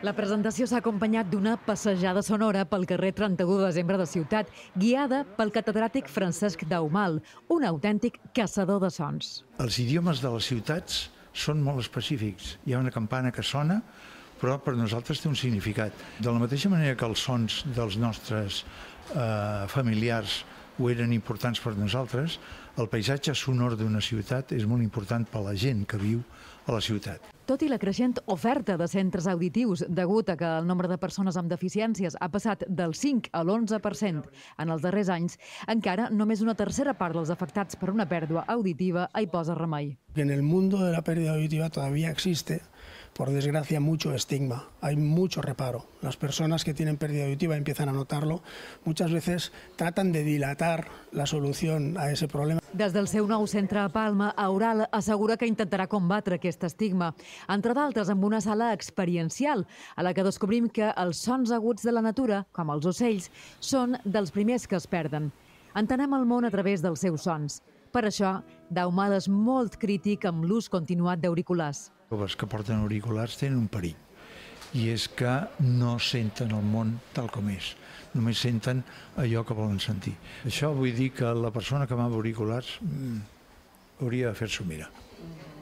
La presentació s'ha acompanyat d'una passejada sonora pel carrer 31 de desembre de Ciutat, guiada pel catedràtic Francesc Daumal, un autèntic caçador de sons. Els idiomes de les ciutats són molt específics. Hi ha una campana que sona, però per nosaltres té un significat. De la mateixa manera que els sons dels nostres eh, familiars ho eren importants per nosaltres, el paisatge sonor d'una ciutat és molt important per la gent que viu a la ciutat. Tot i la creixent oferta de centres auditius, degut a que el nombre de persones amb deficiències ha passat del 5 a l'11% en els darrers anys, encara només una tercera part dels afectats per una pèrdua auditiva hi posa remei. En el món de la pèrdua auditiva todavía existe por desgracia, mucho estigma, hay mucho reparo. Las personas que tienen pérdida auditiva empiezan a notarlo, muchas veces tratan de dilatar la solución a ese problema. Des del seu nou centre a Palma, Aural assegura que intentarà combatre aquest estigma, entre d'altres amb una sala experiencial, a la que descobrim que els sons aguts de la natura, com els ocells, són dels primers que es perden. Entenem el món a través dels seus sons. Per això, Daumada és molt crític amb l'ús continuat d'auriculars. Els que porten auriculars tenen un perill, i és que no senten el món tal com és, només senten allò que volen sentir. Això vull dir que la persona que va amb auriculars mm, hauria de fer-s'ho mirar. Mm.